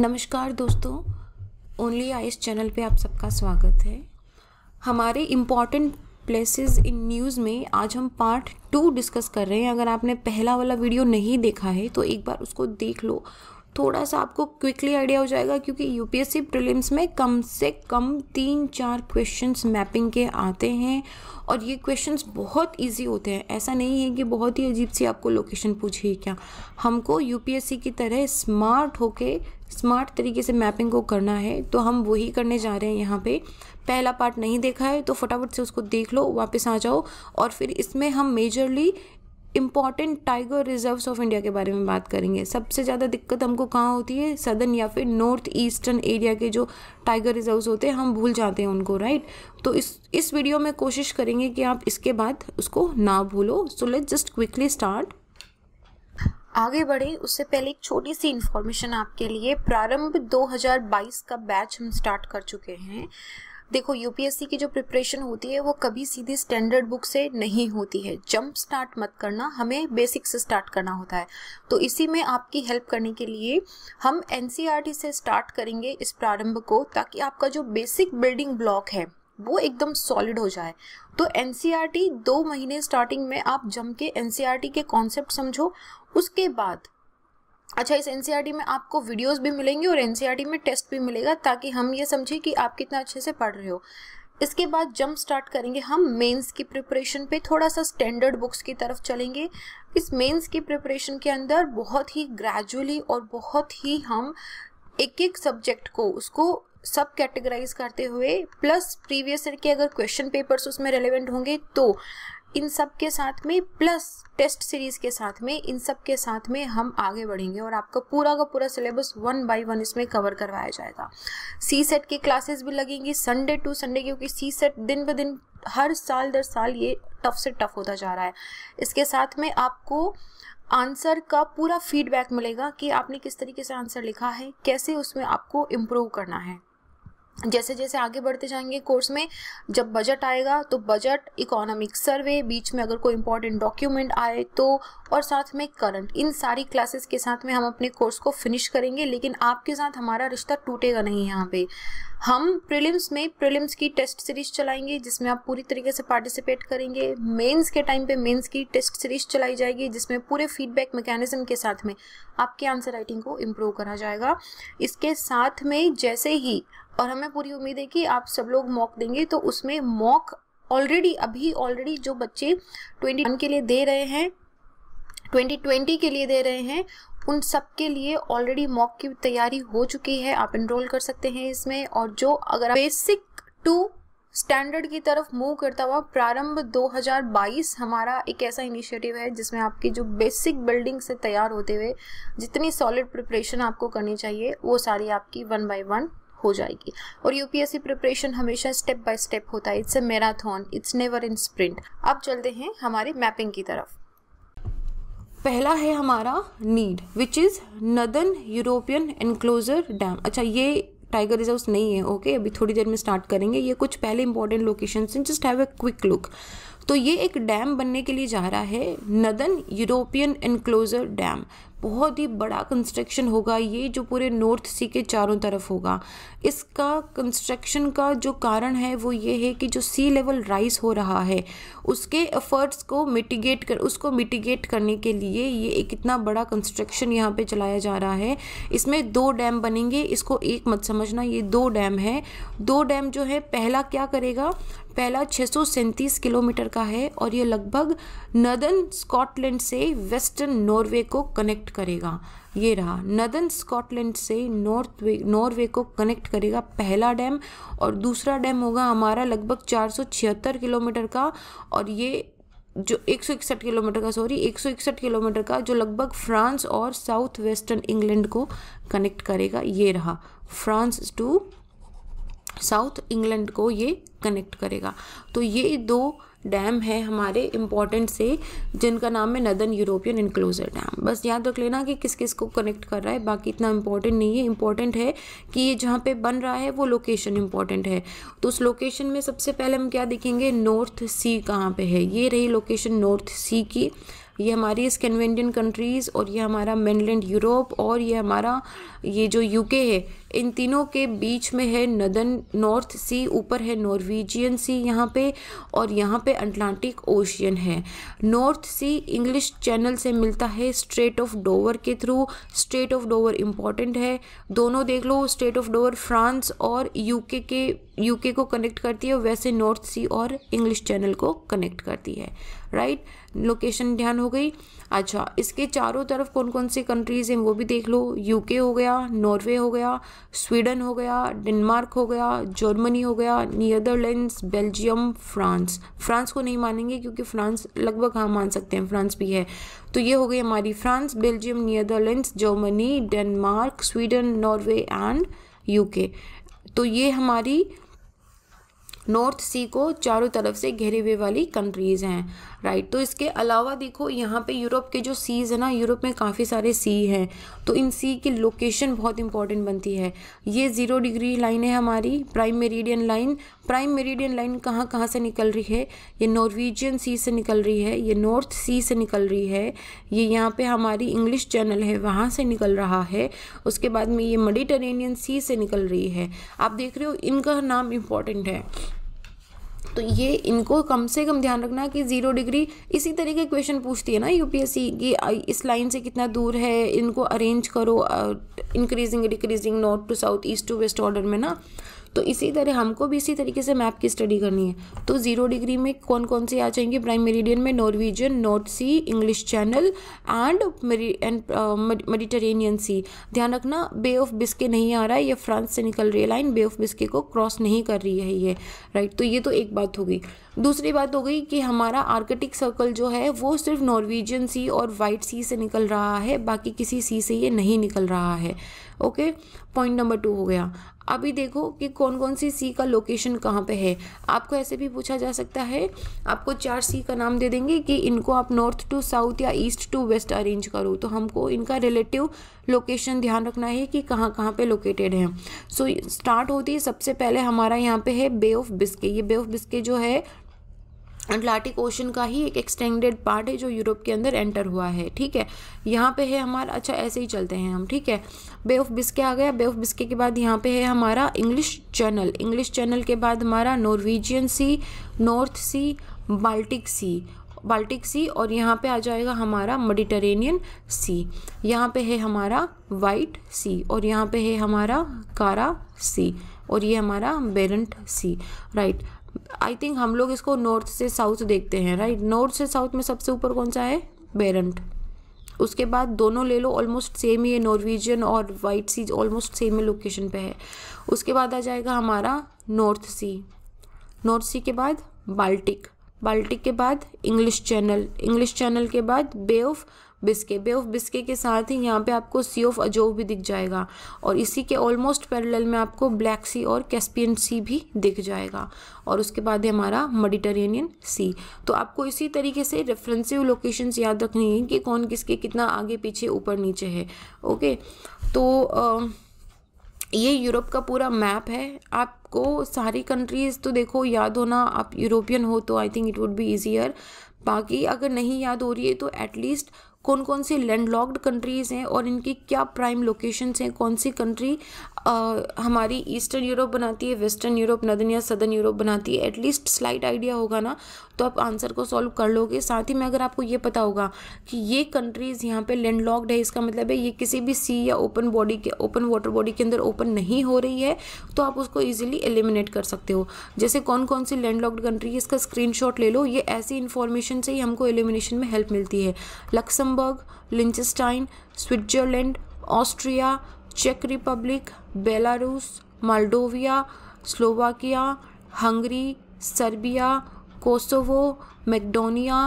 नमस्कार दोस्तों only ice channel पे आप सबका स्वागत है हमारे इम्पॉर्टेंट प्लेसेस इन न्यूज़ में आज हम पार्ट टू डिस्कस कर रहे हैं अगर आपने पहला वाला वीडियो नहीं देखा है तो एक बार उसको देख लो थोड़ा सा आपको क्विकली आइडिया हो जाएगा क्योंकि यूपीएससी प्रीलिम्स में कम से कम तीन चार क्वेश्चंस मैपिंग के आते हैं और ये क्वेश्चंस बहुत इजी होते हैं ऐसा नहीं है कि बहुत ही अजीब सी आपको लोकेशन पूछी क्या हमको यूपीएससी की तरह स्मार्ट होके स्मार्ट तरीके से मैपिंग को करना है तो हम वही करने जा रहे हैं यहाँ पे पहला पार्ट नहीं देखा है तो फटाफट से उसको देख लो वापस आ जाओ और फिर इसमें हम majorly important tiger reserves of India के बारे में बात करेंगे सबसे ज़्यादा दिक्कत हमको कहाँ होती है सदर्न या फिर नॉर्थ ईस्टर्न एरिया के जो टाइगर रिजर्व्स होते हैं हम भूल जाते हैं उनको राइट तो इस इस वीडियो में कोशिश करेंगे कि आप इसके बाद उसको ना भूलो so let just quickly start आगे बढ़े उससे पहले एक छोटी सी इन्फॉर्मेशन आपके लिए प्रारंभ 2022 का बैच हम स्टार्ट कर चुके हैं देखो यूपीएससी की जो प्रिपरेशन होती है वो कभी सीधी स्टैंडर्ड बुक से नहीं होती है जंप स्टार्ट मत करना हमें बेसिक से स्टार्ट करना होता है तो इसी में आपकी हेल्प करने के लिए हम एन e से स्टार्ट करेंगे इस प्रारंभ को ताकि आपका जो बेसिक बिल्डिंग ब्लॉक है वो एकदम सॉलिड हो जाए तो एन e दो महीने स्टार्टिंग में आप जम के एन e के कॉन्सेप्ट समझो उसके बाद अच्छा इस एन e में आपको वीडियोस भी मिलेंगी और एन e में टेस्ट भी मिलेगा ताकि हम ये समझें कि आप कितना अच्छे से पढ़ रहे हो इसके बाद जंप स्टार्ट करेंगे हम मेंस की प्रिपरेशन पे थोड़ा सा स्टैंडर्ड बुक्स की तरफ चलेंगे इस मेंस की प्रिपरेशन के अंदर बहुत ही ग्रेजुअली और बहुत ही हम एक एक सब्जेक्ट को उसको सब कैटेगराइज करते हुए प्लस प्रीवियस ईयर के अगर क्वेश्चन पेपर्स उसमें रेलिवेंट होंगे तो इन सब के साथ में प्लस टेस्ट सीरीज के साथ में इन सब के साथ में हम आगे बढ़ेंगे और आपका पूरा का पूरा सिलेबस वन बाय वन इसमें कवर करवाया जाएगा सी सेट की क्लासेस भी लगेंगी संडे टू संडे क्योंकि सी सेट दिन ब दिन हर साल दर साल ये टफ से टफ होता जा रहा है इसके साथ में आपको आंसर का पूरा फीडबैक मिलेगा कि आपने किस तरीके से आंसर लिखा है कैसे उसमें आपको इम्प्रूव करना है जैसे जैसे आगे बढ़ते जाएंगे कोर्स में जब बजट आएगा तो बजट इकोनॉमिक सर्वे बीच में अगर कोई इंपॉर्टेंट डॉक्यूमेंट आए तो और साथ में करंट इन सारी क्लासेस के साथ में हम अपने कोर्स को फिनिश करेंगे लेकिन आपके साथ हमारा रिश्ता टूटेगा नहीं यहाँ पे हम प्रिलिम्स में प्रिलिम्स की टेस्ट सीरीज चलाएंगे जिसमें आप पूरी तरीके से पार्टिसिपेट करेंगे मेंस के टाइम पे मेंस की टेस्ट सीरीज चलाई जाएगी जिसमें पूरे फीडबैक मैकेनिज्म के साथ में आपके आंसर राइटिंग को इम्प्रूव करा जाएगा इसके साथ में जैसे ही और हमें पूरी उम्मीद है कि आप सब लोग मॉक देंगे तो उसमें मॉक ऑलरेडी अभी ऑलरेडी जो बच्चे ट्वेंटी के लिए दे रहे हैं ट्वेंटी के लिए दे रहे हैं उन सब के लिए ऑलरेडी मॉक की तैयारी हो चुकी है आप इनरोल कर सकते हैं इसमें और जो अगर बेसिक टू स्टैंडर्ड की तरफ मूव करता हुआ प्रारंभ 2022 हमारा एक ऐसा इनिशिएटिव है जिसमें आपकी जो बेसिक बिल्डिंग से तैयार होते हुए जितनी सॉलिड प्रिपरेशन आपको करनी चाहिए वो सारी आपकी वन बाय वन हो जाएगी और यूपीएससी प्रिपरेशन हमेशा स्टेप बाय स्टेप होता है it's a marathon it's never in sprint अब चलते हैं हमारी मैपिंग की तरफ पहला है हमारा NEED which is northern European enclosure dam अच्छा ये टाइगर रिजर्व नहीं है ओके अभी थोड़ी देर में स्टार्ट करेंगे ये कुछ पहले इंपॉर्टेंट लोकेशन हैं just have a quick look तो ये एक डैम बनने के लिए जा रहा है नदन यूरोपियन एनक्लोजर डैम बहुत ही बड़ा कंस्ट्रक्शन होगा ये जो पूरे नॉर्थ सी के चारों तरफ होगा इसका कंस्ट्रक्शन का जो कारण है वो ये है कि जो सी लेवल राइज हो रहा है उसके एफर्ट्स को मिटिगेट कर उसको मिटिगेट करने के लिए ये एक इतना बड़ा कंस्ट्रक्शन यहाँ पे चलाया जा रहा है इसमें दो डैम बनेंगे इसको एक मत समझना ये दो डैम है दो डैम जो है पहला क्या करेगा पहला छः किलोमीटर का है और ये लगभग नदन स्कॉटलैंड से वेस्टर्न नॉर्वे को कनेक्ट करेगा ये रहा नदन स्कॉटलैंड से नॉर्थ नॉर्वे को कनेक्ट करेगा पहला डैम और दूसरा डैम होगा हमारा लगभग छिहत्तर किलोमीटर का और ये जो इकसठ किलोमीटर का सॉरी इकसठ किलोमीटर का जो लगभग फ्रांस और साउथ वेस्टर्न इंग्लैंड को कनेक्ट करेगा ये रहा फ्रांस टू साउथ इंग्लैंड को ये कनेक्ट करेगा तो ये दो डैम है हमारे इम्पोर्टेंट से जिनका नाम है नदन यूरोपियन इंक्लोजर डैम बस याद रख लेना कि किस किस को कनेक्ट कर रहा है बाकी इतना इम्पॉर्टेंट नहीं है इम्पॉर्टेंट है कि ये जहाँ पे बन रहा है वो लोकेशन इम्पॉर्टेंट है तो उस लोकेशन में सबसे पहले हम क्या देखेंगे नॉर्थ सी कहाँ पे है ये रही लोकेशन नॉर्थ सी की ये हमारी स्कैनवेंडियन कंट्रीज़ और ये हमारा मेनलैंड यूरोप और ये हमारा ये जो यूके है इन तीनों के बीच में है नदन नॉर्थ सी ऊपर है नॉर्वेजियन सी यहाँ पे और यहाँ पे अटलांटिक ओशियन है नॉर्थ सी इंग्लिश चैनल से मिलता है स्ट्रेट ऑफ डोवर के through strait of Dover important है दोनों देख लो स्ट्रेट ऑफ डोवर फ्रांस और यूके के यूके को कनेक्ट करती है वैसे नॉर्थ सी और इंग्लिश चैनल को कनेक्ट करती है राइट लोकेशन ध्यान हो गई अच्छा इसके चारों तरफ कौन कौन से कंट्रीज़ हैं वो भी देख लो यूके हो गया गया नॉर्वे हो गया स्वीडन हो गया डेनमार्क हो गया जर्मनी हो गया नीदरलैंड्स बेल्जियम फ्रांस फ्रांस को नहीं मानेंगे क्योंकि फ्रांस लगभग हाँ मान सकते हैं फ्रांस भी है तो ये हो गई हमारी France Belgium Netherlands Germany Denmark Sweden Norway and UK तो ये हमारी नॉर्थ सी को चारों तरफ से घेरे हुए वाली कंट्रीज़ हैं राइट तो इसके अलावा देखो यहाँ पे यूरोप के जो सीज़ है ना यूरोप में काफ़ी सारे सी हैं तो इन सी की लोकेशन बहुत इंपॉर्टेंट बनती है ये ज़ीरो डिग्री लाइन है हमारी prime meridian line prime meridian line कहाँ कहाँ से निकल रही है ये नॉर्वेजियन सी से निकल रही है ये नॉर्थ सी से निकल रही है ये यहाँ पर हमारी इंग्लिश चैनल है वहाँ से निकल रहा है उसके बाद में ये मडिटरेनियन सी से निकल रही है आप देख रहे हो इनका नाम इम्पॉर्टेंट है तो ये इनको कम से कम ध्यान रखना कि ज़ीरो डिग्री इसी तरह के क्वेश्चन पूछती है ना यूपीएससी कि इस लाइन से कितना दूर है इनको अरेंज करो increasing decreasing north to south east to west order में ना तो इसी तरह हमको भी इसी तरीके से मैप की स्टडी करनी है तो ज़ीरो डिग्री में कौन कौन सी आ जाएंगी प्राइम मेरिडियन में Norwegian North Sea English Channel and and Mediterranean Sea ध्यान रखना बे ऑफ बिस्के नहीं आ रहा है ये फ्रांस से निकल रही है लाइन बे ऑफ बिस्के को क्रॉस नहीं कर रही है ये राइट तो ये तो एक बात हो गई दूसरी बात हो गई कि हमारा आर्कटिक सर्कल जो है वो सिर्फ नॉर्वेजियन सी और वाइट सी से निकल रहा है बाकी किसी सी से ये नहीं निकल रहा है ओके पॉइंट नंबर टू हो गया अभी देखो कि कौन कौन सी सी का लोकेशन कहाँ पे है आपको ऐसे भी पूछा जा सकता है आपको चार सी का नाम दे देंगे कि इनको आप नॉर्थ टू साउथ या ईस्ट टू वेस्ट अरेंज करो तो हमको इनका रिलेटिव लोकेशन ध्यान रखना है कि कहाँ कहाँ पे लोकेटेड है सो so, स्टार्ट होती है सबसे पहले हमारा यहाँ पे है बे ऑफ बिस्के ये बे ऑफ बिस्के जो है अटलांटिक ओशन का ही एक एक्सटेंडेड पार्ट है जो यूरोप के अंदर एंटर हुआ है ठीक है यहाँ पे है हमारा अच्छा ऐसे ही चलते हैं हम ठीक है बे ऑफ बिस्के आ गया बे ऑफ बिस्के के बाद यहाँ पे है हमारा इंग्लिश चैनल इंग्लिश चैनल के बाद हमारा Norwegian Sea North Sea Baltic Sea Baltic Sea और यहाँ पे आ जाएगा हमारा मेडिटेरेनियन सी यहाँ पे है हमारा वाइट सी और यहाँ पे है हमारा कारा सी और ये हमारा बेरेंट सी राइट आई थिंक हम लोग इसको नॉर्थ से साउथ देखते हैं राइट नॉर्थ से साउथ में सबसे ऊपर कौन सा है बेरंट उसके बाद दोनों ले लो ऑलमोस्ट सेम ही है नॉर्वेजियन और वाइट सी ऑलमोस्ट सेम ही लोकेशन पे है उसके बाद आ जाएगा हमारा नॉर्थ सी नॉर्थ सी के बाद बाल्टिक बाल्टिक के बाद इंग्लिश चैनल इंग्लिश चैनल के बाद Bay of Biscay Bay of Biscay के साथ ही यहाँ पे आपको सी ऑफ अजोव भी दिख जाएगा और इसी के ऑलमोस्ट पैरेलल में आपको ब्लैक सी और कैस्पियन सी भी दिख जाएगा और उसके बाद है हमारा मेडिटेरेनियन सी तो आपको इसी तरीके से रेफरेंसिव लोकेशंस याद रखनी है कि कौन किसके कितना आगे पीछे ऊपर नीचे है ओके तो आ, ये यूरोप का पूरा मैप है आपको सारी कंट्रीज़ तो देखो याद होना आप यूरोपियन हो तो I think it would be easier बाकी अगर नहीं याद हो रही है तो एटलीस्ट कौन कौन सी लैंडलॉक्ड कंट्रीज़ हैं और इनकी क्या प्राइम लोकेशंस हैं कौन सी कंट्री हमारी ईस्टर्न यूरोप बनाती है वेस्टर्न यूरोप नदन या सदर्न यूरोप बनाती है एटलीस्ट स्लाइट आइडिया होगा ना तो आप आंसर को सॉल्व कर लोगे साथ ही में अगर आपको ये पता होगा कि ये कंट्रीज़ यहाँ पे लैंडलॉक्ड है इसका मतलब है ये किसी भी सी या ओपन बॉडी के ओपन वाटर बॉडी के अंदर ओपन नहीं हो रही है तो आप उसको इजीली एलिमिनेट कर सकते हो जैसे कौन कौन सी लैंडलॉक्ड कंट्री है इसका स्क्रीनशॉट ले लो ये ऐसी इन्फॉर्मेशन से ही हमको एलिमिनेशन में हेल्प मिलती है लक्सम लक्जमबर्ग लिंचस्टाइन स्विट्जरलैंड ऑस्ट्रिया चेक Republic Belarus Moldova Slovakia Hungary Serbia Kosovo Macedonia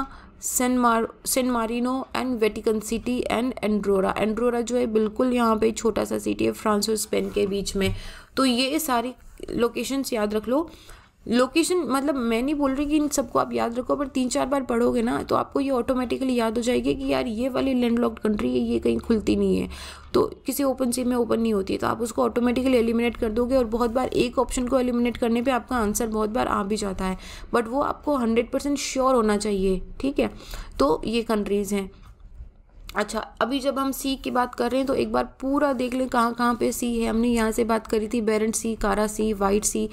San मार San Marino and Vatican City and Andorra Andorra जो है बिल्कुल यहाँ पे छोटा सा सिटी है फ्रांस और स्पेन के बीच में तो ये सारी लोकेशंस याद रख लो लोकेशन मतलब मैं नहीं बोल रही कि इन सबको आप याद रखो पर तीन चार बार पढ़ोगे ना तो आपको ये ऑटोमेटिकली याद हो जाएगी कि यार ये वाली लैंडलॉक्ड कंट्री है ये कहीं खुलती नहीं है तो किसी ओपन सी में ओपन नहीं होती है तो आप उसको ऑटोमेटिकली एलिमिनेट कर दोगे और बहुत बार एक ऑप्शन को एलिमिनेट करने पे आपका आंसर बहुत बार आ भी जाता है बट वो आपको हंड्रेड परसेंट श्योर होना चाहिए ठीक है तो ये कंट्रीज़ हैं अच्छा अभी जब हम सी की बात कर रहे हैं तो एक बार पूरा देख लें कहाँ कहाँ पे सी है हमने यहाँ से बात करी थी Barents Sea Kara Sea White Sea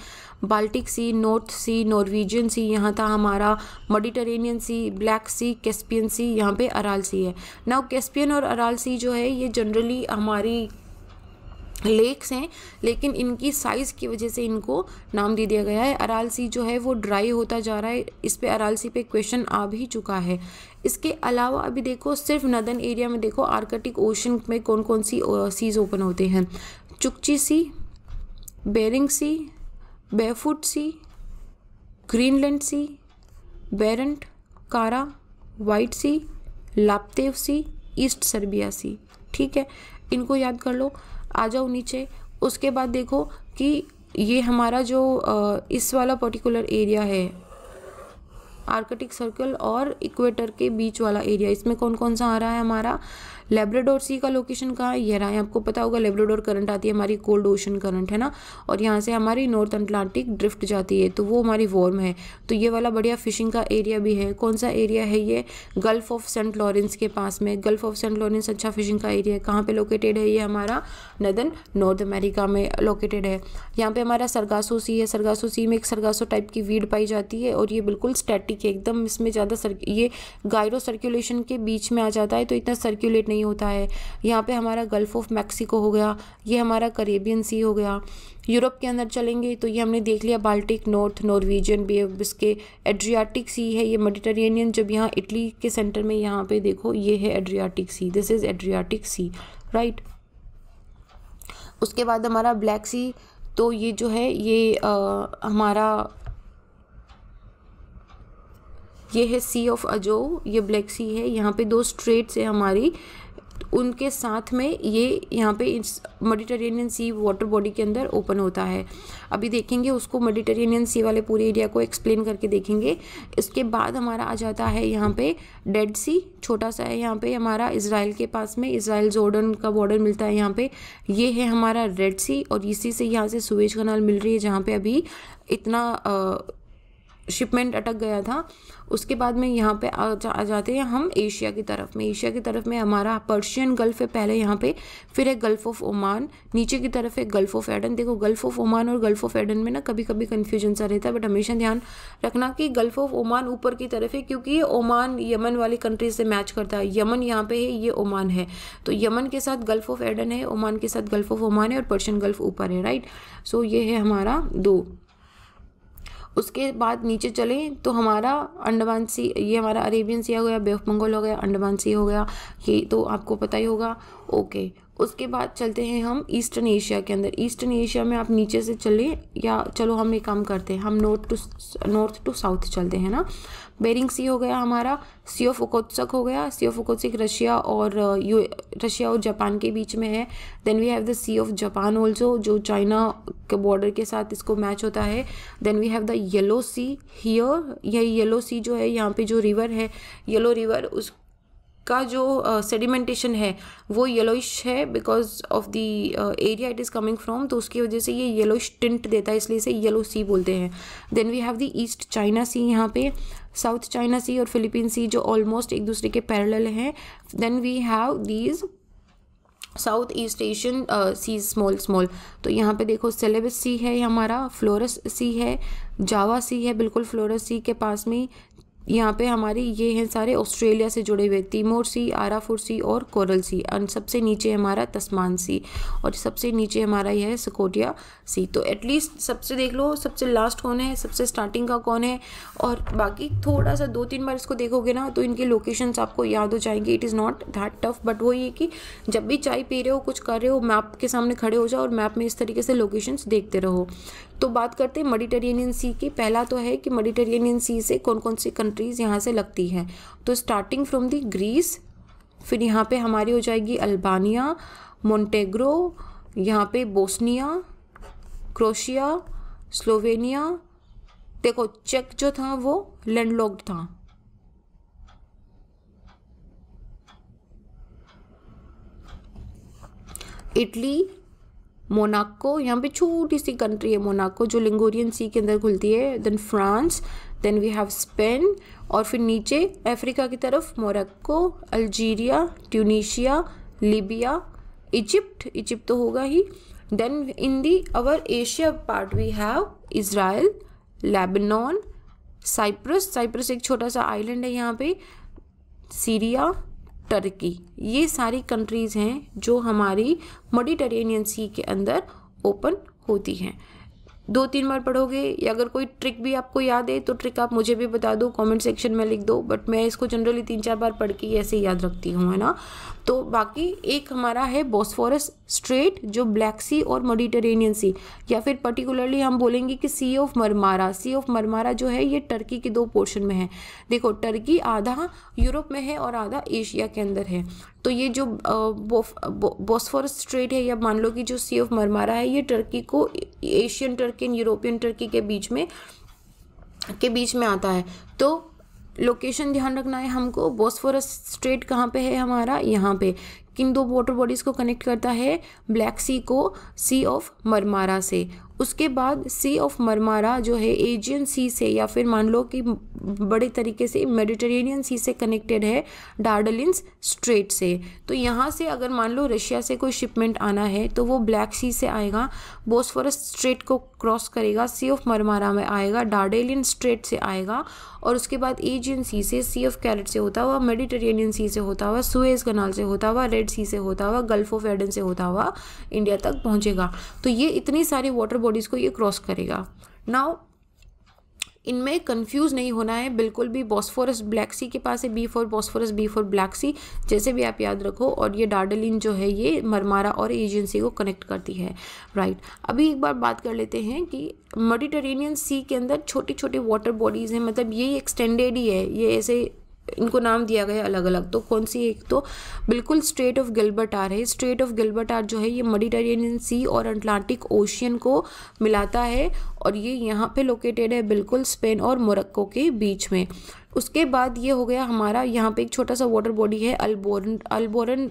Baltic Sea North Sea Norwegian Sea यहाँ था हमारा Mediterranean Sea Black Sea Caspian Sea यहाँ पे अराल सी है ना कैस्पियन और अराल सी जो है ये जनरली हमारी लेक्स हैं लेकिन इनकी साइज़ की वजह से इनको नाम दे दिया गया है अराल सी जो है वो ड्राई होता जा रहा है इस पे अराल सी पे क्वेश्चन आ भी चुका है इसके अलावा अभी देखो सिर्फ नदन एरिया में देखो आर्कटिक ओशन में कौन कौन सी सीज़ ओपन होते हैं चुकची सी बेरिंग सी बेफुट सी Greenland Sea Barents Kara White Sea Laptev Sea East Serbia Sea ठीक है इनको याद कर लो आ जाओ नीचे उसके बाद देखो कि ये हमारा जो इस वाला पर्टिकुलर एरिया है आर्कटिक सर्कल और इक्वेटर के बीच वाला एरिया इसमें कौन कौन सा आ रहा है हमारा लेब्रेडोर सी का लोकेशन कहाँ है यह रहा है आपको पता होगा लेब्रेडोर करंट आती है हमारी कोल्ड ओशन करंट है ना और यहाँ से हमारी नॉर्थ अटलांटिक ड्रिफ्ट जाती है तो वो हमारी वॉर्म है तो ये वाला बढ़िया फिशिंग का एरिया भी है कौन सा एरिया है ये गल्फ ऑफ सेंट लॉरेंस के पास में गल्फ ऑफ सेंट लॉरेंस अच्छा फिशिंग का एरिया है कहाँ पर लोकेटेड है ये हमारा नदन नॉर्थ अमेरिका में लोकेटेड है यहाँ पर हमारा सरगासो सी है सरगासो सी में एक सरगासो टाइप की वीड पाई जाती है और ये बिल्कुल स्टैटिक है एकदम इसमें ज़्यादा ये गायरो सर्कुलेशन के बीच में आ जाता है तो इतना सर्कुलेट नहीं नहीं होता है यहाँ पे हमारा गल्फ़ ऑफ मैक्सिको हो गया ये हमारा करेबियन सी हो गया यूरोप के अंदर चलेंगे तो ये हमने देख लिया बाल्टिक नॉर्थ नॉर्वेजियन बे इसके एड्रियाटिक सी है ये मेडिटेरेनियन जब यहाँ इटली के सेंटर में यहाँ पे देखो ये है Adriatic Sea this is Adriatic Sea right उसके बाद हमारा ब्लैक सी तो ये जो है ये आ, हमारा ये है सी ऑफ अजो ये ब्लैक सी है यहाँ पे दो स्ट्रेट्स है हमारी उनके साथ में ये यहाँ पे इस मेडिटेरेनियन सी वाटर बॉडी के अंदर ओपन होता है अभी देखेंगे उसको मेडिटेरेनियन सी वाले पूरे एरिया को एक्सप्लेन करके देखेंगे इसके बाद हमारा आ जाता है यहाँ पे डेड सी छोटा सा है यहाँ पे हमारा इसराइल के पास में इसराइल जोर्डन का बॉर्डर मिलता है यहाँ पे ये है हमारा रेड सी और इसी से यहाँ से सुवेज कनाल मिल रही है जहाँ पर अभी इतना आ, शिपमेंट अटक गया था उसके बाद में यहाँ पे आ, जा, आ जाते हैं हम एशिया की तरफ में एशिया की तरफ में हमारा पर्शियन गल्फ है पहले यहाँ पे फिर एक गल्फ ऑफ ओमान नीचे की तरफ है गल्फ ऑफ एडन देखो गल्फ ऑफ ओमान और गल्फ ऑफ एडन में ना कभी कभी कन्फ्यूजन सा रहता है बट हमेशा ध्यान रखना कि गल्फ ऑफ ओमान ऊपर की तरफ है क्योंकि ये ओमान यमन वाली कंट्रीज से मैच करता है यमन यहाँ पे है ये ओमान है तो यमन के साथ गल्फ ऑफ एडन है ओमान के साथ गल्फ ऑफ ओमान है और पर्शियन गल्फ ऊपर है राइट सो so, ये है हमारा दो उसके बाद नीचे चलें तो हमारा अंडमान सी ये हमारा अरेबियन सी हो गया बेफ ऑफ हो गया अंडमान सी हो गया ये तो आपको पता ही होगा ओके उसके बाद चलते हैं हम ईस्टर्न एशिया के अंदर ईस्टर्न एशिया में आप नीचे से चलें या चलो हम एक काम करते हैं हम north to north to south चलते हैं ना बेरिंग सी हो गया हमारा सी ऑफ ओकोत्सक हो गया सी ऑफ ओकोत्सक रशिया और यू रशिया और जापान के बीच में है then we have the Sea of Japan also जो चाइना के बॉर्डर के साथ इसको मैच होता है then we have the Yellow Sea here यह येलो सी जो है यहाँ पे जो रिवर है येलो रिवर उस का जो सेडिमेंटेशन है वो येलोइश है because of the area it is coming from तो उसकी वजह से ये येलोइश टिंट देता है इसलिए इसे येलो सी बोलते हैं then we have the East China Sea यहाँ पे साउथ चाइना सी और फिलिपीन सी जो ऑलमोस्ट एक दूसरे के पैरल हैं then we have these South East Asian sea small small तो यहाँ पे देखो सेलेबस सी है हमारा फ्लोरस सी है जावा सी है बिल्कुल फ्लोरस सी के पास में यहाँ पे हमारे ये हैं सारे ऑस्ट्रेलिया से जुड़े हुए तिमोर सी आराफुर सी और कोरल सी और सबसे नीचे हमारा तस्मान सी और सबसे नीचे हमारा यह है सकोटिया सी तो एटलीस्ट सबसे देख लो सबसे लास्ट कौन है सबसे स्टार्टिंग का कौन है और बाकी थोड़ा सा दो तीन बार इसको देखोगे ना तो इनके लोकेशन आपको याद हो जाएंगे it is not that tough but वो ये कि जब भी चाय पी रहे हो कुछ कर रहे हो मैप के सामने खड़े हो जाओ और मैप में इस तरीके से लोकेशन देखते रहो तो बात करते हैं मेडिटेरेनियन सी की पहला तो है कि मेडिटेरेनियन सी से कौन कौन सी कंट्री कंट्रीज़ यहाँ से लगती हैं तो स्टार्टिंग फ्रॉम दी ग्रीस फिर यहाँ पे हमारी हो जाएगी अल्बानिया मोंटेग्रो यहाँ पे बोस्निया क्रोशिया स्लोवेनिया देखो चेक जो था वो लैंडलॉक्ड था इटली मोनाको यहाँ पे छोटी सी कंट्री है मोनाको जो लिंगोरियन सी के अंदर खुलती है then France then we have Spain और फिर नीचे अफ्रीका की तरफ Morocco Algeria Tunisia Libya Egypt Egypt तो होगा ही then in the our Asia part we have Israel Lebanon Cyprus Cyprus एक छोटा सा आइलैंड है यहाँ पे सीरिया टर्की ये सारी कंट्रीज़ हैं जो हमारी मडिटरेनियन सी के अंदर ओपन होती हैं दो तीन बार पढ़ोगे या अगर कोई ट्रिक भी आपको याद है तो ट्रिक आप मुझे भी बता दो कमेंट सेक्शन में लिख दो बट मैं इसको जनरली तीन चार बार पढ़ के ऐसे याद रखती हूँ है ना तो बाकी एक हमारा है बॉस्फोरस स्ट्रेट जो ब्लैक सी और मेडिटेरेनियन सी या फिर पर्टिकुलरली हम बोलेंगे कि Sea of Marmara Sea of Marmara जो है ये टर्की के दो पोर्शन में है देखो टर्की आधा यूरोप में है और आधा एशिया के अंदर है तो ये जो बॉस्फोरस स्ट्रेट है या मान लो कि जो सी ऑफ मरमारा है ये टर्की को Asian Turkey and European Turkey के बीच में के बीच में आता है तो लोकेशन ध्यान रखना है हमको बॉस्फोरस स्ट्रेट कहाँ पे है हमारा यहाँ पे किन दो वाटर बॉडीज़ को कनेक्ट करता है ब्लैक सी को सी ऑफ मरमारा से उसके बाद सी ऑफ मरमारा जो है एजियन सी से या फिर मान लो कि बड़े तरीके से मेडिटेरेनियन सी से कनेक्टेड है डार्डलिन्स स्ट्रेट से तो यहाँ से अगर मान लो रशिया से कोई शिपमेंट आना है तो वो ब्लैक सी से आएगा बोस्फोरस स्ट्रेट को क्रॉस करेगा सी ऑफ मरमारा में आएगा डार्डेलियन स्ट्रेट से आएगा और उसके बाद एजियन सी से सी ऑफ कैरेट से होता हुआ मेडिटेरेनियन सी से होता हुआ सुएज कनाल से होता हुआ रेड सी से होता हुआ गल्फ ऑफ एडन से होता हुआ इंडिया तक पहुँचेगा तो ये इतनी सारी वाटर बॉडीज़ को ये क्रॉस करेगा नाउ इनमें कंफ्यूज नहीं होना है बिल्कुल भी बॉस्फोरस ब्लैक सी के पास है B for Bosphorus B for Black Sea जैसे भी आप याद रखो और ये डार्डलिन जो है ये मरमारा और एजेंसी को कनेक्ट करती है राइट अभी एक बार बात कर लेते हैं कि मेडिटेरेनियन सी के अंदर छोटी छोटी वाटर बॉडीज़ हैं मतलब ये एक्सटेंडेड ही है ये ऐसे इनको नाम दिया गया अलग अलग तो कौन सी एक तो बिल्कुल स्ट्रेट ऑफ गिल्बर्ट आर है स्ट्रेट ऑफ गिल्बर्ट आर जो है ये मेडिटेरेनियन सी और अटलांटिक ओशियन को मिलाता है और ये यहाँ पे लोकेटेड है बिल्कुल स्पेन और मोरक्को के बीच में उसके बाद ये हो गया हमारा यहाँ पे एक छोटा सा वाटर बॉडी है अल्बोरन अल्बोरन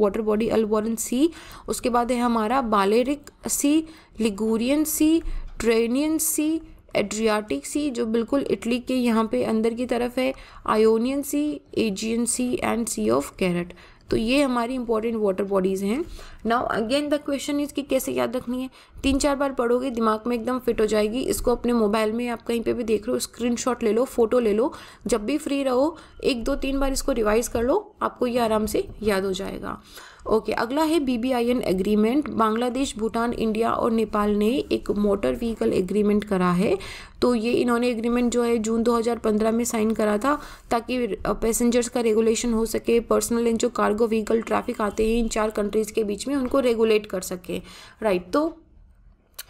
वाटर बॉडी अल्बोरन सी उसके बाद है हमारा बालेरिक सी लिगोरियन सी ट्रेनियन सी एड्रियाटिक सी जो बिल्कुल इटली के यहाँ पे अंदर की तरफ है Ionian Sea Aegean Sea and Sea of Crete तो ये हमारी इंपॉर्टेंट वाटर बॉडीज़ हैं now again the question is कि कैसे याद रखनी है तीन चार बार पढ़ोगे दिमाग में एकदम फिट हो जाएगी इसको अपने मोबाइल में आप कहीं पे भी देख रहे हो स्क्रीनशॉट ले लो फोटो ले लो जब भी फ्री रहो एक दो तीन बार इसको रिवाइज कर लो आपको ये आराम से याद हो जाएगा ओके अगला है BBIN agreement Bangladesh Bhutan India और नेपाल ने एक मोटर व्हीकल एग्रीमेंट करा है तो ये इन्होंने एग्रीमेंट जो है जून 2015 में साइन करा था ताकि पैसेंजर्स का रेगुलेशन हो सके पर्सनल एंड जो कार्गो व्हीकल ट्रैफिक आते हैं इन चार कंट्रीज़ के बीच में उनको रेगुलेट कर सके राइट तो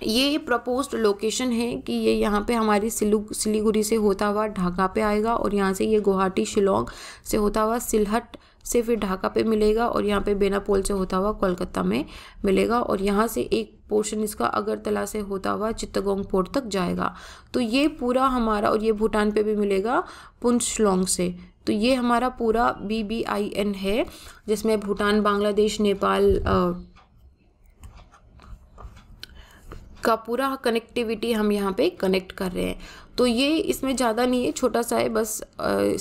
ये प्रपोज्ड लोकेशन है कि ये यहाँ पे हमारी सिलू सिलीगुड़ी से होता हुआ ढाका पे आएगा और यहाँ से ये गुवाहाटी शिलोंग से होता हुआ सिलहट से फिर ढाका पे मिलेगा और यहाँ पे बेनापोल से होता हुआ कोलकाता में मिलेगा और यहाँ से एक पोर्शन इसका अगरतला से होता हुआ चित्तगोंग पोर्ट तक जाएगा तो ये पूरा हमारा और ये भूटान पे भी मिलेगा पुंशलोंग से तो ये हमारा पूरा बी बी आई एन है जिसमें भूटान बांग्लादेश नेपाल आ, का पूरा कनेक्टिविटी हम यहाँ पे कनेक्ट कर रहे हैं तो ये इसमें ज़्यादा नहीं है छोटा सा है बस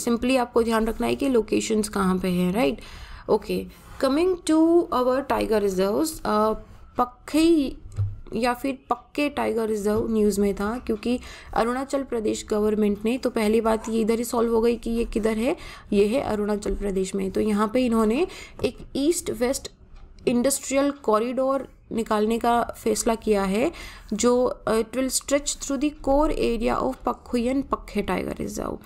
सिंपली आपको ध्यान रखना है कि लोकेशंस कहाँ पे हैं right okay coming to our tiger reserve पक्के या फिर पक्के टाइगर रिजर्व न्यूज़ में था क्योंकि अरुणाचल प्रदेश गवर्नमेंट ने तो पहली बात ये इधर ही सॉल्व हो गई कि ये किधर है ये है अरुणाचल प्रदेश में तो यहाँ पे इन्होंने एक ईस्ट वेस्ट इंडस्ट्रियल कॉरिडोर निकालने का फैसला किया है जो it will stretch through the core area of पखुयन पखे टाइगर रिजर्व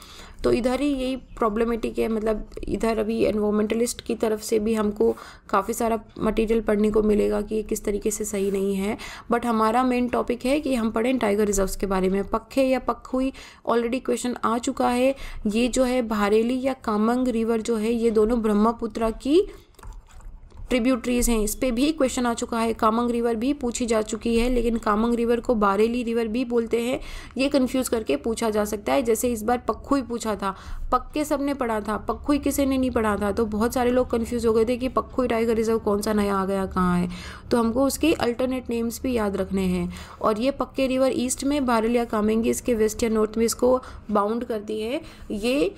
तो इधर ही यही प्रॉब्लमेटिक है मतलब इधर अभी एनवायरमेंटलिस्ट की तरफ से भी हमको काफ़ी सारा मटेरियल पढ़ने को मिलेगा कि ये किस तरीके से सही नहीं है बट हमारा मेन टॉपिक है कि हम पढ़ें टाइगर रिजर्व्स के बारे में पखे या पखुई ऑलरेडी क्वेश्चन आ चुका है ये जो है भारेली या कामंग रिवर जो है ये दोनों ब्रह्मपुत्रा की ट्रिब्यूटरीज हैं इस पर भी क्वेश्चन आ चुका है कामंग रिवर भी पूछी जा चुकी है लेकिन कामंग रिवर को बारेली रिवर भी बोलते हैं ये कन्फ्यूज़ करके पूछा जा सकता है जैसे इस बार पक्खुई पूछा था पक्के सब ने पढ़ा था पक्खुई किसी ने नहीं पढ़ा था तो बहुत सारे लोग कन्फ्यूज़ हो गए थे कि पक्खुई टाइगर रिजर्व कौन सा नया आ गया कहाँ है तो हमको उसके अल्टरनेट नेम्स भी याद रखने हैं और ये पक्के रिवर ईस्ट में बारेलिया कामेंगी इसके वेस्ट या नॉर्थ में इसको बाउंड करती है ये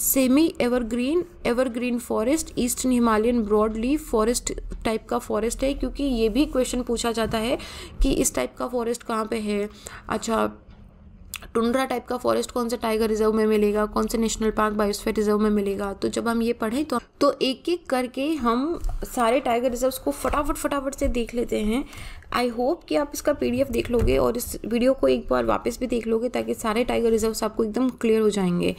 semi evergreen evergreen forest eastern Himalayan broad leaf forest type का फॉरेस्ट है क्योंकि ये भी क्वेश्चन पूछा जाता है कि इस टाइप का फॉरेस्ट कहाँ पे है अच्छा टुंड्रा टाइप का फॉरेस्ट कौन से टाइगर रिजर्व में मिलेगा कौन से नेशनल पार्क बायोस्फेयर रिजर्व में मिलेगा तो जब हम ये पढ़ें तो तो एक एक करके हम सारे टाइगर रिजर्व्स को फटाफट फटाफट से देख लेते हैं आई होप कि आप इसका पीडीएफ देख लोगे और इस वीडियो को एक बार वापस भी देख लोगे ताकि सारे टाइगर रिजर्व्स आपको एकदम क्लियर हो जाएंगे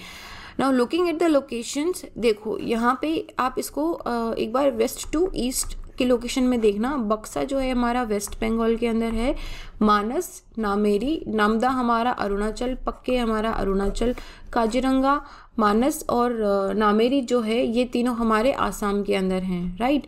now looking at the locations देखो यहाँ पे आप इसको एक बार वेस्ट टू ईस्ट की लोकेशन में देखना बक्सा जो है हमारा वेस्ट बंगाल के अंदर है मानस नामेरी नामदा हमारा अरुणाचल पक्के हमारा अरुणाचल काजीरंगा मानस और नामेरी जो है ये तीनों हमारे आसाम के अंदर हैं राइट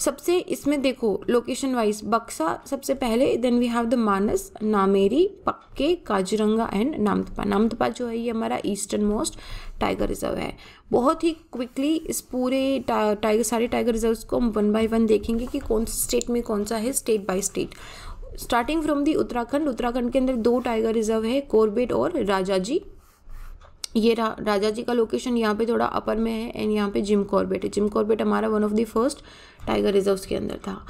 सबसे इसमें देखो लोकेशन वाइज बक्सा सबसे पहले then we have the Manas Nameri Pakke Kaziranga and नामतपा नामतपा जो है ये हमारा ईस्टर्न मोस्ट टाइगर रिजर्व है बहुत ही क्विकली इस पूरे टाइगर ता, सारे टाइगर रिजर्व को हम वन बाई वन देखेंगे कि कौन से स्टेट में कौन सा है state by state starting from the Uttarakhand Uttarakhand के अंदर दो टाइगर रिजर्व है कोरबेट और राजा जी ये रा, राजा जी का लोकेशन यहाँ पे थोड़ा अपर में है एंड यहाँ पे जिम कॉर्बेट है जिम कॉर्बेट हमारा one of the first tiger reserve के अंदर था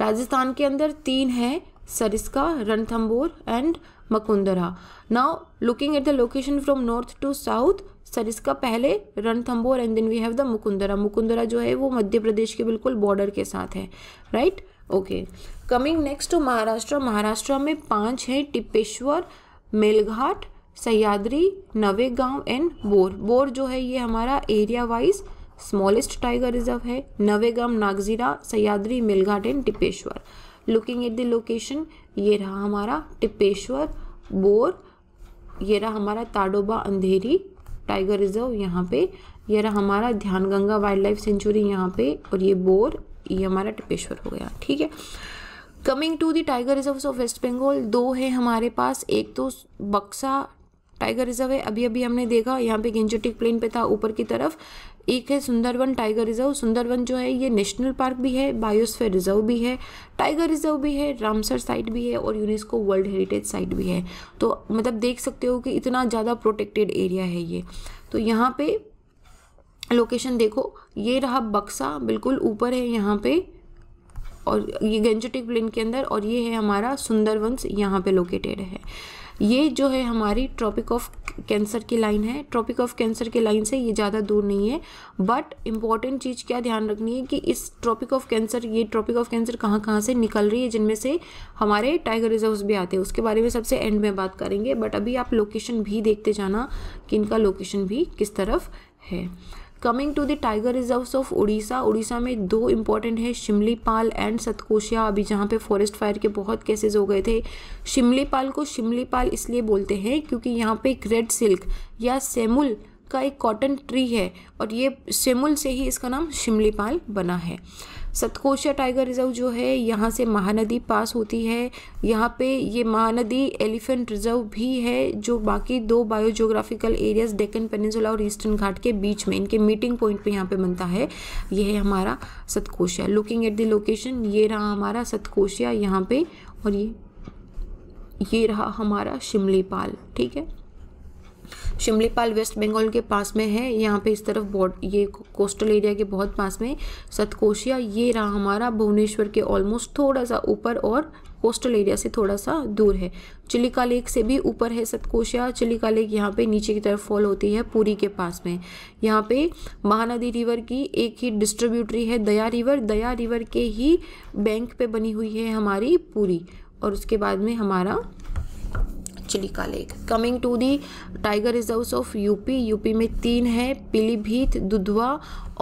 राजस्थान के अंदर तीन है Sariska Ranthambore and Mukundra now looking at the location from north to south Sariska पहले Ranthambore and then we have the Mukundra Mukundra जो है वो मध्य प्रदेश के बिल्कुल बॉर्डर के साथ है right okay coming next to Maharashtra Maharashtra में पांच है टिपेश्वर मेलघाट सयाद्री नवेगांव एंड बोर बोर जो है ये हमारा area wise smallest tiger reserve है Navegaon Nagzira Sahyadri Melghat and Tipeshwar looking at the location ये रहा हमारा टिपेश्वर बोर ये रहा हमारा ताडोबा अंधेरी टाइगर रिजर्व यहाँ पे ये रहा हमारा ध्यान गंगा वाइल्ड लाइफ सेंचुरी यहाँ पे और ये बोर ये हमारा टिपेश्वर हो गया ठीक है coming to the tiger reserve of West Bengal दो है हमारे पास एक तो बक्सा टाइगर रिजर्व है अभी अभी हमने देखा यहाँ पे गेंजोटिक प्लेन पे था ऊपर की तरफ एक है सुंदरवन टाइगर रिजर्व सुंदरवन जो है ये नेशनल पार्क भी है बायोस्फेयर रिजर्व भी है टाइगर रिजर्व भी है रामसर साइट भी है और यूनेस्को वर्ल्ड हेरिटेज साइट भी है तो मतलब देख सकते हो कि इतना ज़्यादा प्रोटेक्टेड एरिया है ये तो यहाँ पे लोकेशन देखो ये रहा बक्सा बिल्कुल ऊपर है यहाँ पर और ये गेंजेटिक प्लेन के अंदर और ये है हमारा सुंदरवंश यहाँ पे लोकेटेड है ये जो है हमारी ट्रॉपिक ऑफ कैंसर की लाइन है ट्रॉपिक ऑफ कैंसर की लाइन से ये ज़्यादा दूर नहीं है बट इम्पॉर्टेंट चीज़ क्या ध्यान रखनी है कि इस ट्रॉपिक ऑफ कैंसर ये ट्रॉपिक ऑफ कैंसर कहाँ कहाँ से निकल रही है जिनमें से हमारे टाइगर रिजर्व्स भी आते हैं उसके बारे में सबसे एंड में बात करेंगे बट अभी आप लोकेशन भी देखते जाना कि इनका लोकेशन भी किस तरफ है coming to the tiger reserves of Orissa Orissa में दो इंपॉर्टेंट है शिमलीपाल एंड सतकोशिया अभी जहाँ पे फॉरेस्ट फायर के बहुत केसेस हो गए थे शिमलीपाल को शिमलीपाल इसलिए बोलते हैं क्योंकि यहाँ पे एक रेड सिल्क या सेमुल का एक कॉटन ट्री है और ये सेमुल से ही इसका नाम शिमलीपाल बना है सतकोशिया टाइगर रिजर्व जो है यहाँ से महानदी पास होती है यहाँ पे ये महानदी एलिफेंट रिजर्व भी है जो बाकी दो बायोजोग्राफिकल एरियाज डेकन पेनिजोला और ईस्टर्न घाट के बीच में इनके मीटिंग पॉइंट पे यहाँ पे बनता है ये है हमारा Satkosia looking at the location ये रहा हमारा सतकोशिया यहाँ पे और ये ये रहा हमारा पाल ठीक है शिमलीपाल वेस्ट बंगाल के पास में है यहाँ पे इस तरफ बॉर्ड ये कोस्टल एरिया के बहुत पास में सतकोशिया ये रहा हमारा भुवनेश्वर के ऑलमोस्ट थोड़ा सा ऊपर और कोस्टल एरिया से थोड़ा सा दूर है चिलिका लेक से भी ऊपर है सतकोशिया चिलिका लेक यहाँ पे नीचे की तरफ फॉल होती है पुरी के पास में यहाँ पे महानदी रिवर की एक ही डिस्ट्रीब्यूटरी है दया रिवर दया रिवर के ही बैंक पे बनी हुई है हमारी पूरी और उसके बाद में हमारा Chilika lake coming to the tiger reserve of UP UP में तीन है पीलीभीत दुधवा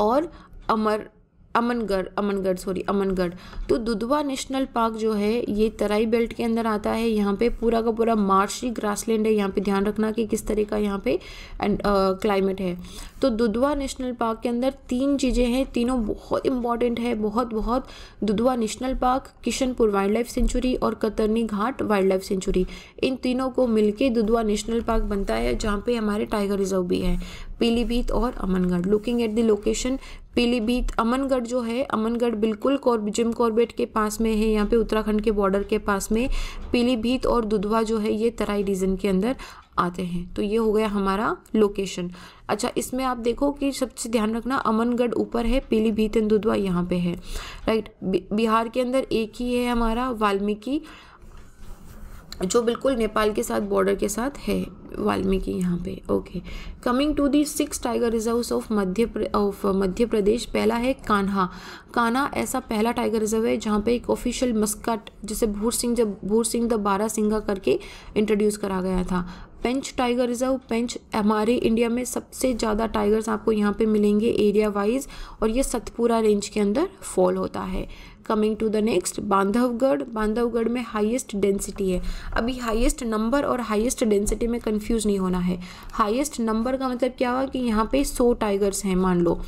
और अमर अमनगढ़ अमनगढ़ सॉरी अमनगढ़ तो दुधवा नेशनल पार्क जो है ये तराई बेल्ट के अंदर आता है यहाँ पे पूरा का पूरा मार्शी ग्रासलैंड है यहाँ पे ध्यान रखना कि किस तरह का यहाँ पे एंड क्लाइमेट है तो दुधवा नेशनल पार्क के अंदर तीन चीज़ें हैं तीनों बहुत इंपॉर्टेंट है बहुत बहुत Dudhwa national park Kishanpur wildlife sanctuary और Katarnia Ghat wildlife sanctuary इन तीनों को मिलकर दुधवा नेशनल पार्क बनता है जहाँ पे हमारे टाइगर रिजर्व भी है पीलीभीत और Amangarh looking at the location Pilibhit Amangarh जो है अमनगढ़ बिल्कुल कौर, जिम कॉर्बेट के पास में है यहाँ पे उत्तराखंड के बॉर्डर के पास में पीलीभीत और दुधवा जो है ये तराई रीजन के अंदर आते हैं तो ये हो गया हमारा लोकेशन अच्छा इसमें आप देखो कि सबसे ध्यान रखना अमनगढ़ ऊपर है पीलीभीत एंड दुधवा यहाँ पे है राइट बिहार के अंदर एक ही है हमारा वाल्मीकि जो बिल्कुल नेपाल के साथ बॉर्डर के साथ है वाल्मीकि यहाँ पे okay coming to the six tiger reserves of Madhya of Madhya Pradesh पहला है कान्हा कान्हा ऐसा पहला टाइगर रिजर्व है जहाँ पे एक ऑफिशियल मस्कट जिसे भूर सिंह जब भूर सिंह द बारा सिंगा करके इंट्रोड्यूस करा गया था पेंच टाइगर रिजर्व पेंच हमारे इंडिया में सबसे ज़्यादा टाइगर्स आपको यहाँ पे मिलेंगे एरिया वाइज और ये सतपुरा रेंज के अंदर फॉल होता है coming to the next Bandhavgarh Bandhavgarh में हाईएस्ट डेंसिटी है अभी हाईएस्ट नंबर और हाईएस्ट डेंसिटी में कंफ्यूज नहीं होना है हाईएस्ट नंबर का मतलब क्या हुआ कि यहाँ पे सौ टाइगर्स हैं मान लो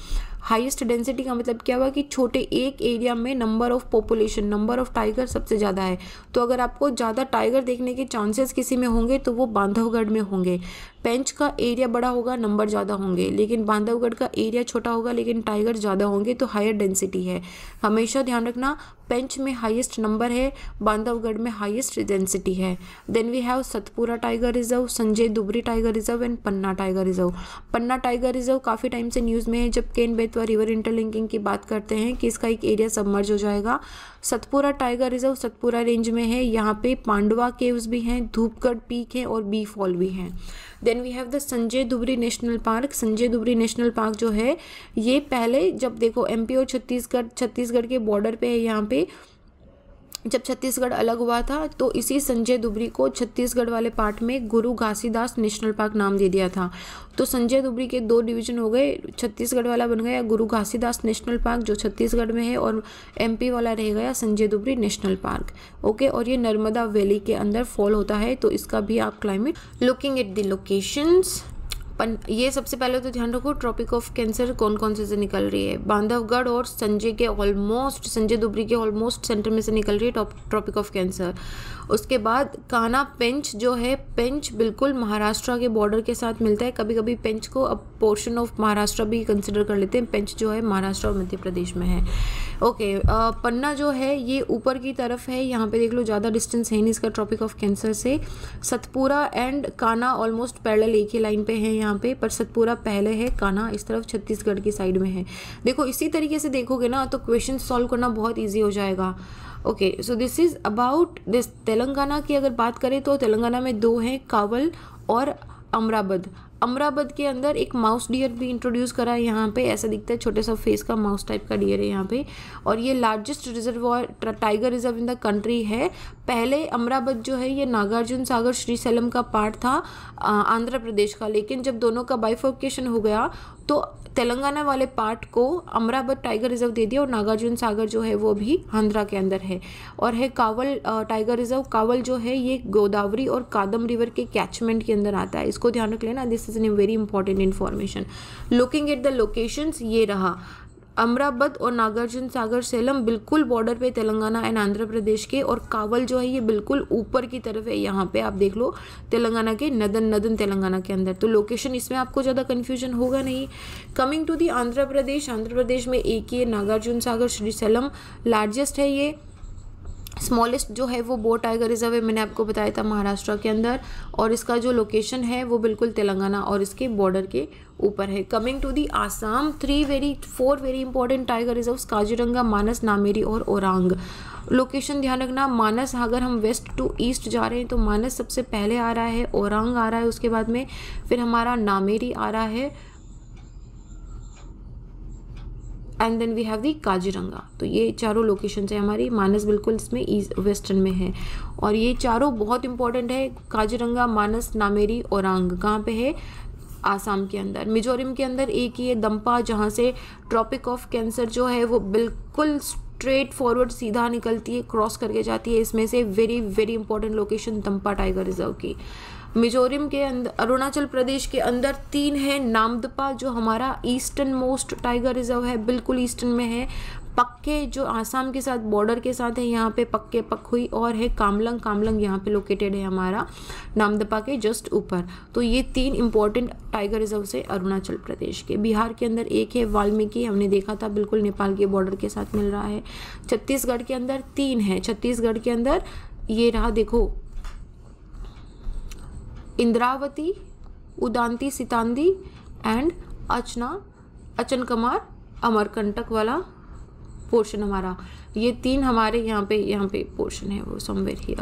हाईएस्ट डेंसिटी का मतलब क्या हुआ कि छोटे एक एरिया में number of population number of tiger सबसे ज़्यादा है तो अगर आपको ज़्यादा टाइगर देखने के चांसेस किसी में होंगे तो वो बांधवगढ़ में होंगे पेंच का एरिया बड़ा होगा नंबर ज़्यादा होंगे लेकिन बांधवगढ़ का एरिया छोटा होगा लेकिन टाइगर ज़्यादा होंगे तो हायर डेंसिटी है हमेशा ध्यान रखना पेंच में हाईएस्ट नंबर है बांधवगढ़ में हाईएस्ट डेंसिटी है then we have Satpura tiger reserve Sanjay Dubri tiger reserve and Panna tiger reserve Panna tiger reserve काफ़ी टाइम से न्यूज़ में है जब केन बेतवा रिवर इंटरलिंकिंग की बात करते हैं कि इसका एक एरिया सबमर्ज हो जाएगा Satpura tiger reserve Satpura range में है यहाँ पे पांडवा केव्स भी हैं धूपगढ़ पीक है और बी फॉल भी हैं then we have the Sanjay Dubri national park Sanjay Dubri national park जो है ये पहले जब देखो एमपी और छत्तीसगढ़ छत्तीसगढ़ के बॉर्डर पे है यहाँ पे जब छत्तीसगढ़ अलग हुआ था तो इसी संजय दुबरी को छत्तीसगढ़ वाले पार्ट में गुरु घासीदास नेशनल पार्क नाम दे दिया था तो संजय दुबरी के दो डिवीजन हो गए छत्तीसगढ़ वाला बन गया गुरु घासीदास नेशनल पार्क जो छत्तीसगढ़ में है और एमपी वाला रह गया Sanjay Dubri national park okay और ये नर्मदा वैली के अंदर फॉल होता है तो इसका भी आप climate looking at the locations पन ये सबसे पहले तो ध्यान रखो ट्रॉपिक ऑफ कैंसर कौन कौन से से निकल रही है बांधवगढ़ और संजय के ऑलमोस्ट संजय दुबरी के ऑलमोस्ट सेंटर में से निकल रही है ट्रॉपिक ऑफ कैंसर उसके बाद काना पेंच जो है पेंच बिल्कुल महाराष्ट्र के बॉर्डर के साथ मिलता है कभी कभी पेंच को अब पोर्शन ऑफ महाराष्ट्र भी कंसिडर कर लेते हैं पेंच जो है महाराष्ट्र और मध्य प्रदेश में है ओके पन्ना जो है ये ऊपर की तरफ है यहाँ पे देख लो ज़्यादा डिस्टेंस है नहीं इसका ट्रॉपिक ऑफ कैंसर से Satpura and Kanha almost parallel एक ही लाइन पे है यहाँ पे पर सतपुरा पहले है काना इस तरफ छत्तीसगढ़ की साइड में है देखो इसी तरीके से देखोगे ना तो क्वेश्चन सॉल्व करना बहुत ईजी हो जाएगा okay so this is about this Telangana की अगर बात करें तो तेलंगाना में दो हैं कावल और अमराबद अमराबद के अंदर एक माउस डियर भी इंट्रोड्यूस करा है यहाँ पे ऐसा दिखता है छोटे सा फेस का माउस टाइप का डियर है यहाँ पे और ये largest reserve tiger reserve in the country है पहले अमरावत जो है ये नागार्जुन सागर श्रीसैलम का पार्ट था आंध्र प्रदेश का लेकिन जब दोनों का बाइफोकेशन हो गया तो तेलंगाना वाले पार्ट को अमरावत टाइगर रिजर्व दे दिया और नागार्जुन सागर जो है वो भी आंध्रा के अंदर है और है कावल टाइगर रिजर्व कावल जो है ये गोदावरी और कादम रिवर के कैचमेंट के अंदर आता है इसको ध्यान रख लेना this is an very important information looking at the locations ये रहा अमराबद और नागार्जुन सागर सेलम बिल्कुल बॉर्डर पे तेलंगाना एंड आंध्र प्रदेश के और कावल जो है ये बिल्कुल ऊपर की तरफ है यहाँ पे आप देख लो तेलंगाना के नदन नदन तेलंगाना के अंदर तो लोकेशन इसमें आपको ज़्यादा कन्फ्यूजन होगा नहीं coming to the Andhra Pradesh Andhra Pradesh में एक ही नागार्जुन सागर श्री सेलम लार्जेस्ट है ये स्मॉलेस्ट जो है वो बो टाइगर रिजर्व है मैंने आपको बताया था महाराष्ट्र के अंदर और इसका जो लोकेशन है वो बिल्कुल तेलंगाना और इसके बॉर्डर के ऊपर है coming to the Assam three very four very important tiger reserve Kaziranga Manas Nameri और ओरांग लोकेशन ध्यान रखना मानस अगर हम वेस्ट टू ईस्ट जा रहे हैं तो मानस सबसे पहले आ रहा है औरंग आ रहा है उसके बाद में फिर हमारा नामेरी आ रहा है and then we have the Kaziranga तो ये चारों लोकेशन है हमारी मानस बिल्कुल इसमें ईस्ट वेस्टर्न में है और ये चारों बहुत इंपॉर्टेंट है काजीरंगा मानस नामेरी औरंग कहाँ पे है आसाम के अंदर मिजोरम के अंदर एक ही है दम्पा जहाँ से ट्रॉपिक ऑफ कैंसर जो है वो बिल्कुल स्ट्रेट फॉरवर्ड सीधा निकलती है क्रॉस करके जाती है इसमें से very very important location Dampa tiger reserve की मिजोरम के अंदर अरुणाचल प्रदेश के अंदर तीन है नामदपा जो हमारा ईस्टर्न मोस्ट टाइगर रिजर्व है बिल्कुल ईस्टर्न में है पक्के जो आसाम के साथ बॉर्डर के साथ है यहाँ पे पक्के पक हुई और है कामलंग कामलंग यहाँ पे लोकेटेड है हमारा नामदपा के जस्ट ऊपर तो ये तीन इंपॉर्टेंट टाइगर रिजर्व से अरुणाचल प्रदेश के बिहार के अंदर एक है वाल्मीकि हमने देखा था बिल्कुल नेपाल के बॉर्डर के साथ मिल रहा है छत्तीसगढ़ के अंदर तीन है छत्तीसगढ़ के अंदर ये रहा देखो इंद्रावती उदांती सितांदी एंड अचना अचन कुमार अमरकंटक वाला पोर्शन हमारा ये तीन हमारे यहाँ पे यहाँ पे पोर्शन है वो सोमवेर ही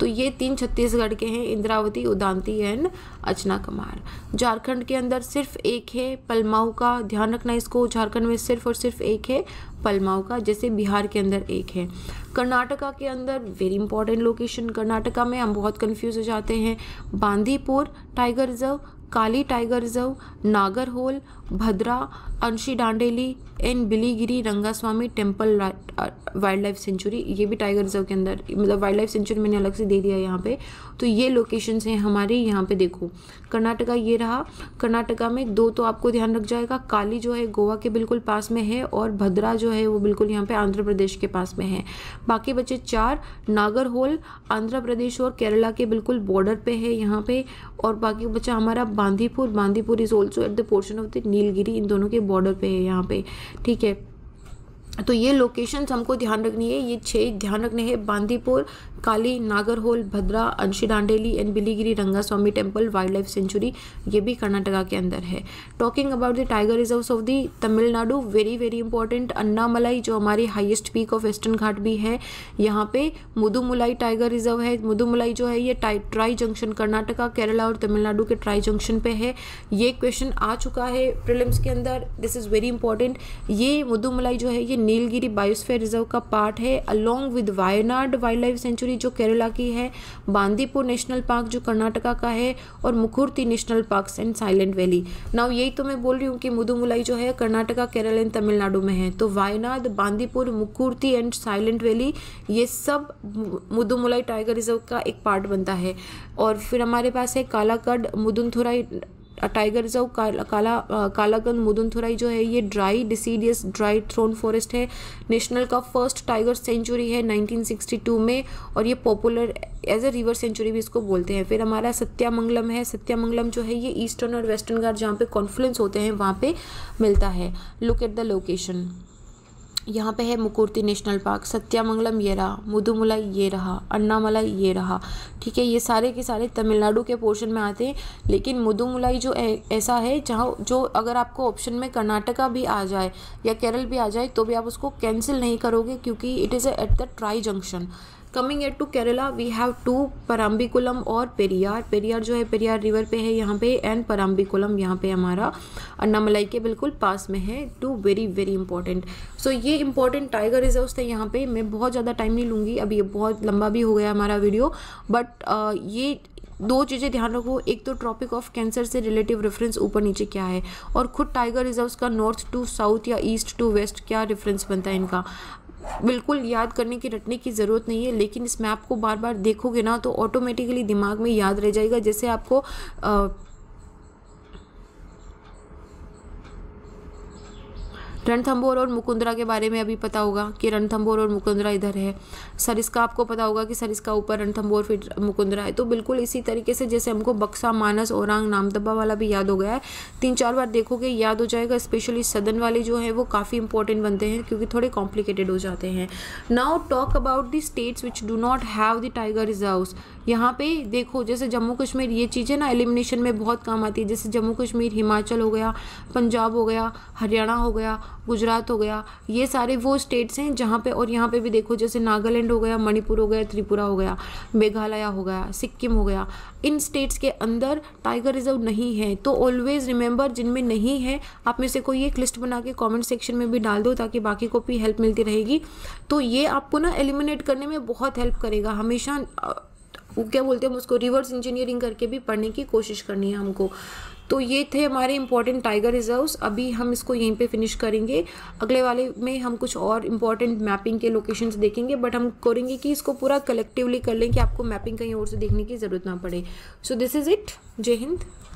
तो ये तीन छत्तीसगढ़ के हैं इंद्रावती उदांती एंड अचना कुमार झारखंड के अंदर सिर्फ एक है पलमाऊ का ध्यान रखना इसको झारखंड में सिर्फ और सिर्फ एक है पलमाऊ का जैसे बिहार के अंदर एक है कर्नाटका के अंदर वेरी इंपॉर्टेंट लोकेशन कर्नाटका में हम बहुत कन्फ्यूज़ हो जाते हैं Bandipur tiger reserve Kali tiger reserve Nagarhole Bhadra Anshi Dandeli and Biligiri Rangaswamy temple wildlife sanctuary ये भी टाइगर रिजर्व के अंदर मतलब वाइल्ड लाइफ सेंचुरी मैंने अलग से दे दिया यहाँ पे तो ये लोकेशंस हैं हमारे यहाँ पे देखो कर्नाटका ये रहा कर्नाटका में दो तो आपको ध्यान रख जाएगा काली जो है गोवा के बिल्कुल पास में है और भद्रा जो है वो बिल्कुल यहाँ पे आंध्र प्रदेश के पास में है बाकी बचे चार नागरहोल आंध्र प्रदेश और केरला के बिल्कुल बॉर्डर पे है यहाँ पे और बाकी बचा हमारा Bandipur Bandipur is also at the portion of the Nilgiri इन दोनों के बॉर्डर पे है यहाँ पे ठीक है तो ये लोकेशंस हमको ध्यान रखनी है ये छह ध्यान रखने हैं बांदीपुर काली Nagarhole Bhadra Anshi Dandeli and Biligiri Ranga Swamy temple wildlife sanctuary ये भी कर्नाटका के अंदर है talking about the tiger reserve of the Tamil Nadu very very important Annamalai जो हमारी highest peak of Western Ghat भी है यहाँ पे मुदुमुलाई टाइगर रिजर्व है मुदुमुलाई जो है ये ट्राई जंक्शन कर्नाटका केरला और तमिलनाडु के ट्राई जंक्शन पे है ये क्वेश्चन आ चुका है प्रिलिम्स के अंदर दिस इज़ वेरी इंपॉर्टेंट ये मुदुमलाई जो है ये नीलगिरी बायोस्फेयर रिजर्व का पार्ट है along with Wayanad wildlife sanctuary जो केरला की है बांदीपुर नेशनल पार्क जो कर्नाटका का है और Mukurthi national park and Silent Valley now यही तो मैं बोल रही हूँ कि मुदुमुलाई जो है कर्नाटका केरल एंड तमिलनाडु में है तो Wayanad Bandipur Mukurthi and Silent Valley ये सब मुदुमुलाई टाइगर रिजर्व का एक पार्ट बनता है और फिर हमारे पास है कालाकड मुदुनथुराई टाइगर रिजर्व काला काला कालागंज मुदुनथुराई जो है ये dry deciduous dry thorn forest है नेशनल का फर्स्ट टाइगर सेंचुरी है 1962 में और ये popular as a river sanctuary भी इसको बोलते हैं फिर हमारा सत्यामंगलम है सत्यामंगलम जो है ये ईस्टर्न और वेस्टर्न घाट जहाँ पे कॉन्फ्लुएंस होते हैं वहाँ पे मिलता है लुक एट द लोकेशन यहाँ पे है मुकुर्ती नेशनल पार्क सत्यामंगलम ये रहा मुदुमला ये रहा अन्नामलाई ये रहा ठीक है ये सारे के सारे तमिलनाडु के पोर्शन में आते हैं लेकिन मुदुमलाई जो ऐसा है जहाँ जो अगर आपको ऑप्शन में कर्नाटका भी आ जाए या केरल भी आ जाए तो भी आप उसको कैंसिल नहीं करोगे क्योंकि it is at the tri junction coming at to Kerala we have two Parambikulam और पेरियार पेरियार जो है पेरियार रिवर पे है यहाँ पे एंड पराम्बिकुलम यहाँ पे हमारा अन्नामलाई के बिल्कुल पास में है two very very important so ये इंपॉर्टेंट टाइगर रिजर्व्स थे यहाँ पे मैं बहुत ज़्यादा टाइम नहीं लूँगी अभी ये बहुत लंबा भी हो गया हमारा वीडियो बट ये दो चीज़ें ध्यान रखो एक तो ट्रॉपिक ऑफ कैंसर से रिलेटिव रेफरेंस ऊपर नीचे क्या है और खुद टाइगर रिजर्व्स का नॉर्थ टू साउथ या ईस्ट टू वेस्ट क्या रेफरेंस बनता है इनका बिल्कुल याद करने की रटने की ज़रूरत नहीं है लेकिन इस मैप को बार बार देखोगे ना तो ऑटोमेटिकली दिमाग में याद रह जाएगा जैसे आपको आ, रणथंबोर और मुकुंदरा के बारे में अभी पता होगा कि रणथंबोर और मुकुंदरा इधर है सरिस्का आपको पता होगा कि सरिस्का ऊपर रणथंबोर फिर मुकुंदरा है तो बिल्कुल इसी तरीके से जैसे हमको बक्सा मानस औरंग नामदब्बा वाला भी याद हो गया है तीन चार बार देखोगे याद हो जाएगा स्पेशली सदन वाले जो हैं वो काफ़ी इंपॉर्टेंट बनते हैं क्योंकि थोड़े कॉम्प्लिकेटेड हो जाते हैं now talk about the states which do not have the tiger reserve यहाँ पे देखो जैसे जम्मू कश्मीर ये चीज़ें ना एलिमिनेशन में बहुत काम आती है जैसे जम्मू कश्मीर हिमाचल हो गया पंजाब हो गया हरियाणा हो गया गुजरात हो गया ये सारे वो स्टेट्स हैं जहाँ पे और यहाँ पे भी देखो जैसे नागालैंड हो गया मणिपुर हो गया त्रिपुरा हो गया मेघालय हो गया सिक्किम हो गया इन स्टेट्स के अंदर टाइगर रिजर्व नहीं है तो ऑलवेज़ रिमेंबर जिनमें नहीं है आप में से कोई एक लिस्ट बना के कॉमेंट सेक्शन में भी डाल दो ताकि बाकी को भी हेल्प मिलती रहेगी तो ये आपको ना एलिमिनेट करने में बहुत हेल्प करेगा हमेशा वो क्या बोलते हैं उसको रिवर्स इंजीनियरिंग करके भी पढ़ने की कोशिश करनी है हमको तो ये थे हमारे इंपॉर्टेंट टाइगर रिजर्व्स अभी हम इसको यहीं पे फिनिश करेंगे अगले वाले में हम कुछ और इंपॉर्टेंट मैपिंग के लोकेशंस देखेंगे बट हम करेंगे कि इसको पूरा कलेक्टिवली कर लें कि आपको मैपिंग कहीं और से देखने की ज़रूरत ना पड़े सो दिस इज़ इट जय हिंद